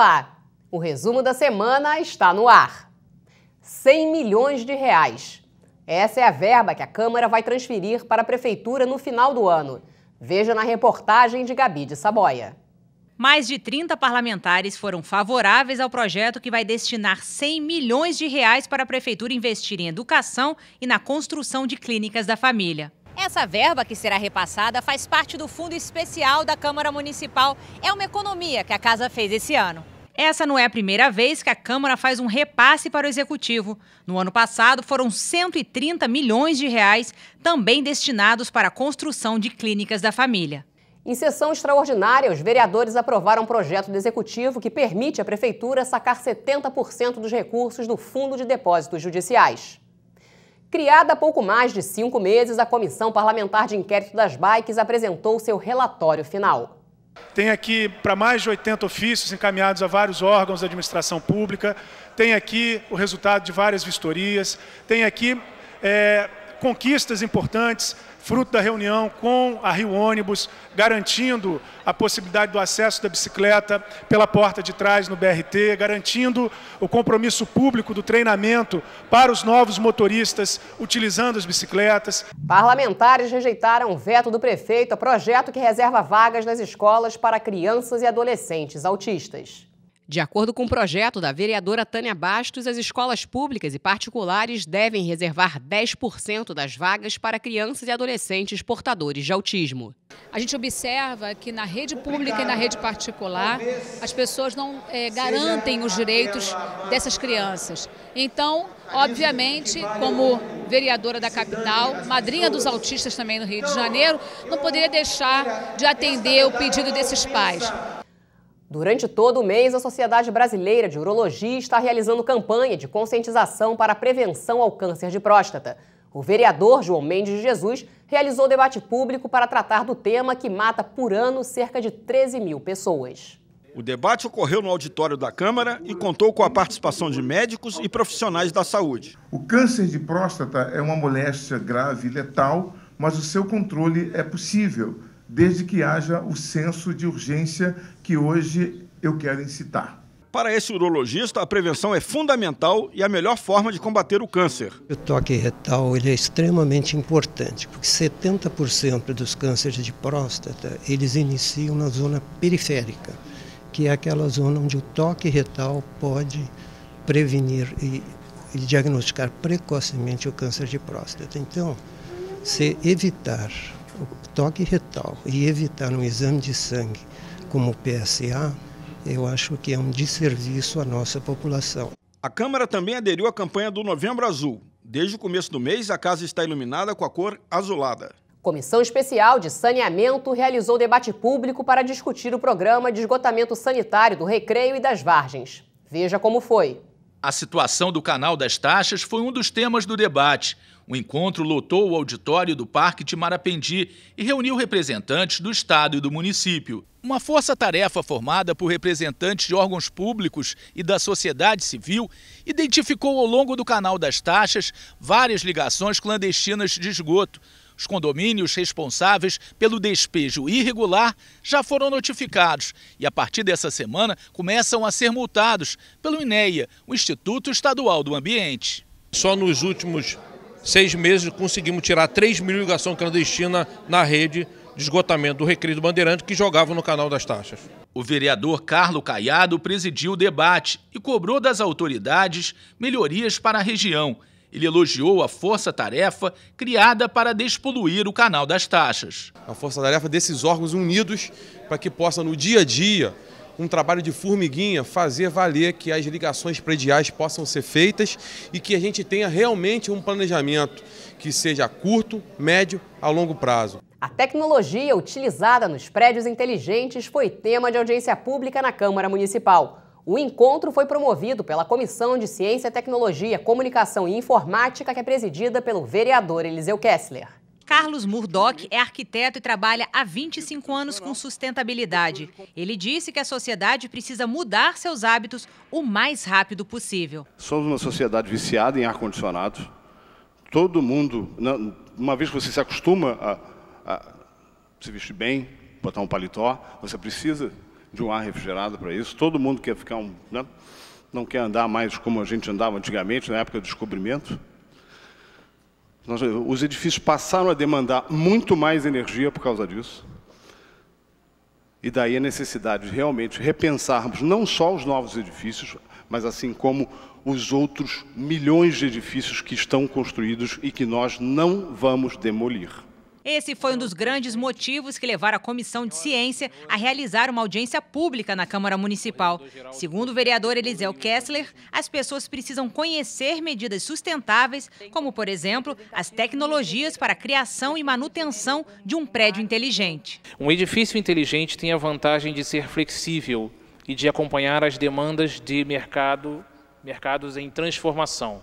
lá. O resumo da semana está no ar. 100 milhões de reais. Essa é a verba que a Câmara vai transferir para a Prefeitura no final do ano. Veja na reportagem de Gabi de Saboia. Mais de 30 parlamentares foram favoráveis ao projeto que vai destinar 100 milhões de reais para a prefeitura investir em educação e na construção de clínicas da família. Essa verba que será repassada faz parte do Fundo Especial da Câmara Municipal. É uma economia que a casa fez esse ano. Essa não é a primeira vez que a Câmara faz um repasse para o Executivo. No ano passado, foram 130 milhões de reais, também destinados para a construção de clínicas da família. Em sessão extraordinária, os vereadores aprovaram um projeto do Executivo que permite à Prefeitura sacar 70% dos recursos do Fundo de Depósitos Judiciais. Criada há pouco mais de cinco meses, a Comissão Parlamentar de Inquérito das Bikes apresentou seu relatório final. Tem aqui para mais de 80 ofícios encaminhados a vários órgãos da administração pública, tem aqui o resultado de várias vistorias, tem aqui é, conquistas importantes, fruto da reunião com a Rio Ônibus, garantindo a possibilidade do acesso da bicicleta pela porta de trás no BRT, garantindo o compromisso público do treinamento para os novos motoristas utilizando as bicicletas. Parlamentares rejeitaram o veto do prefeito a projeto que reserva vagas nas escolas para crianças e adolescentes autistas. De acordo com o um projeto da vereadora Tânia Bastos, as escolas públicas e particulares devem reservar 10% das vagas para crianças e adolescentes portadores de autismo. A gente observa que na rede pública e na rede particular, as pessoas não é, garantem os direitos dessas crianças. Então, obviamente, como vereadora da capital, madrinha dos autistas também no Rio de Janeiro, não poderia deixar de atender o pedido desses pais. Durante todo o mês, a Sociedade Brasileira de Urologia está realizando campanha de conscientização para a prevenção ao câncer de próstata. O vereador João Mendes de Jesus realizou debate público para tratar do tema que mata por ano cerca de 13 mil pessoas. O debate ocorreu no auditório da Câmara e contou com a participação de médicos e profissionais da saúde. O câncer de próstata é uma moléstia grave e letal, mas o seu controle é possível desde que haja o senso de urgência que hoje eu quero incitar. Para esse urologista, a prevenção é fundamental e a melhor forma de combater o câncer. O toque retal ele é extremamente importante, porque 70% dos cânceres de próstata, eles iniciam na zona periférica, que é aquela zona onde o toque retal pode prevenir e, e diagnosticar precocemente o câncer de próstata. Então, se evitar o toque retal e evitar um exame de sangue como o PSA, eu acho que é um desserviço à nossa população. A Câmara também aderiu à campanha do Novembro Azul. Desde o começo do mês, a casa está iluminada com a cor azulada. Comissão Especial de Saneamento realizou debate público para discutir o programa de esgotamento sanitário do Recreio e das Vargens. Veja como foi. A situação do canal das taxas foi um dos temas do debate. O encontro lotou o auditório do Parque de Marapendi e reuniu representantes do Estado e do município. Uma força-tarefa formada por representantes de órgãos públicos e da sociedade civil identificou ao longo do canal das taxas várias ligações clandestinas de esgoto, os condomínios responsáveis pelo despejo irregular já foram notificados e, a partir dessa semana, começam a ser multados pelo INEA, o Instituto Estadual do Ambiente. Só nos últimos seis meses conseguimos tirar 3 mil ligações clandestinas na rede de esgotamento do Recreio do Bandeirante que jogavam no canal das taxas. O vereador Carlo Caiado presidiu o debate e cobrou das autoridades melhorias para a região ele elogiou a força-tarefa criada para despoluir o canal das taxas. A força-tarefa desses órgãos unidos para que possa, no dia a dia, um trabalho de formiguinha, fazer valer que as ligações prediais possam ser feitas e que a gente tenha realmente um planejamento que seja curto, médio, a longo prazo. A tecnologia utilizada nos prédios inteligentes foi tema de audiência pública na Câmara Municipal. O encontro foi promovido pela Comissão de Ciência, Tecnologia, Comunicação e Informática, que é presidida pelo vereador Eliseu Kessler. Carlos Murdoch é arquiteto e trabalha há 25 anos com sustentabilidade. Ele disse que a sociedade precisa mudar seus hábitos o mais rápido possível. Somos uma sociedade viciada em ar-condicionado. Todo mundo, uma vez que você se acostuma a, a se vestir bem, botar um paletó, você precisa de um ar refrigerado para isso. Todo mundo quer ficar um, né? não quer andar mais como a gente andava antigamente, na época do descobrimento. Nós, os edifícios passaram a demandar muito mais energia por causa disso. E daí a necessidade de realmente repensarmos não só os novos edifícios, mas assim como os outros milhões de edifícios que estão construídos e que nós não vamos demolir. Esse foi um dos grandes motivos que levaram a Comissão de Ciência a realizar uma audiência pública na Câmara Municipal. Segundo o vereador Eliseu Kessler, as pessoas precisam conhecer medidas sustentáveis, como, por exemplo, as tecnologias para a criação e manutenção de um prédio inteligente. Um edifício inteligente tem a vantagem de ser flexível e de acompanhar as demandas de mercado, mercados em transformação.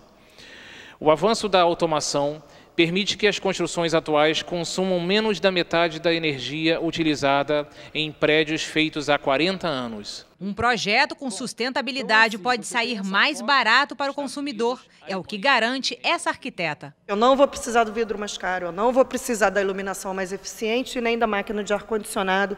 O avanço da automação permite que as construções atuais consumam menos da metade da energia utilizada em prédios feitos há 40 anos. Um projeto com sustentabilidade pode sair mais barato para o consumidor. É o que garante essa arquiteta. Eu não vou precisar do vidro mais caro, eu não vou precisar da iluminação mais eficiente e nem da máquina de ar-condicionado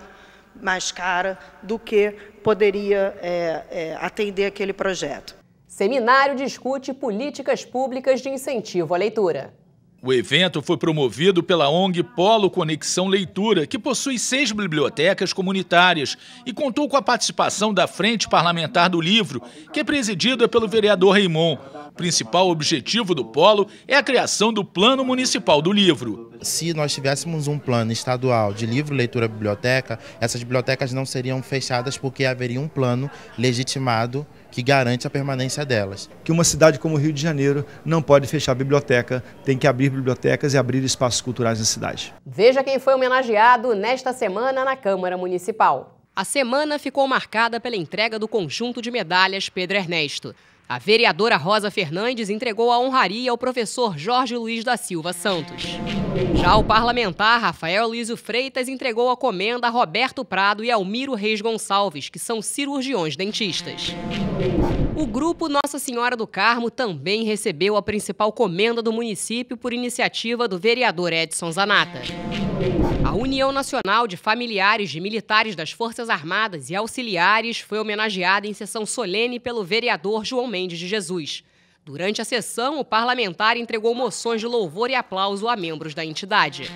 mais cara do que poderia é, é, atender aquele projeto. Seminário discute políticas públicas de incentivo à leitura. O evento foi promovido pela ONG Polo Conexão Leitura, que possui seis bibliotecas comunitárias e contou com a participação da Frente Parlamentar do Livro, que é presidida pelo vereador Raimon, principal objetivo do polo é a criação do Plano Municipal do Livro. Se nós tivéssemos um plano estadual de livro, leitura, biblioteca, essas bibliotecas não seriam fechadas porque haveria um plano legitimado que garante a permanência delas. Que uma cidade como o Rio de Janeiro não pode fechar biblioteca, tem que abrir bibliotecas e abrir espaços culturais na cidade. Veja quem foi homenageado nesta semana na Câmara Municipal. A semana ficou marcada pela entrega do conjunto de medalhas Pedro Ernesto. A vereadora Rosa Fernandes entregou a honraria ao professor Jorge Luiz da Silva Santos. Já o parlamentar Rafael Luiz Freitas entregou a comenda a Roberto Prado e Almiro Reis Gonçalves, que são cirurgiões dentistas. O grupo Nossa Senhora do Carmo também recebeu a principal comenda do município por iniciativa do vereador Edson Zanata. A União Nacional de Familiares de Militares das Forças Armadas e Auxiliares foi homenageada em sessão solene pelo vereador João Mendes de Jesus. Durante a sessão, o parlamentar entregou moções de louvor e aplauso a membros da entidade.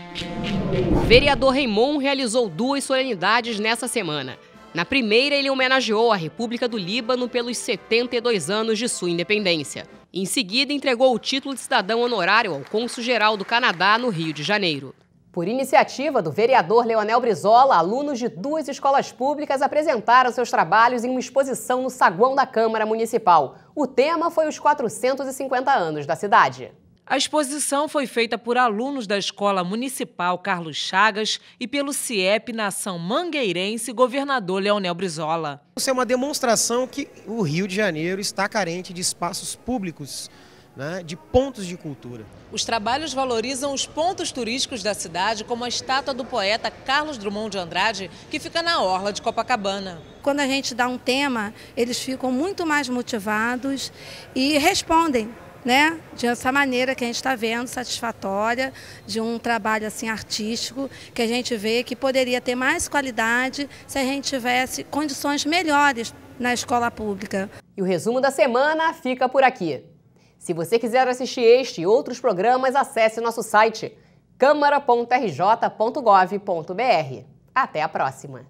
O vereador Raimond realizou duas solenidades nessa semana. Na primeira, ele homenageou a República do Líbano pelos 72 anos de sua independência. Em seguida, entregou o título de cidadão honorário ao cônsul-geral do Canadá no Rio de Janeiro. Por iniciativa do vereador Leonel Brizola, alunos de duas escolas públicas apresentaram seus trabalhos em uma exposição no saguão da Câmara Municipal. O tema foi os 450 anos da cidade. A exposição foi feita por alunos da Escola Municipal Carlos Chagas e pelo CIEP Nação Mangueirense, governador Leonel Brizola. Isso é uma demonstração que o Rio de Janeiro está carente de espaços públicos né, de pontos de cultura. Os trabalhos valorizam os pontos turísticos da cidade, como a estátua do poeta Carlos Drummond de Andrade, que fica na orla de Copacabana. Quando a gente dá um tema, eles ficam muito mais motivados e respondem né? De essa maneira que a gente está vendo, satisfatória, de um trabalho assim artístico, que a gente vê que poderia ter mais qualidade se a gente tivesse condições melhores na escola pública. E o resumo da semana fica por aqui. Se você quiser assistir este e outros programas, acesse nosso site câmara.rj.gov.br. Até a próxima!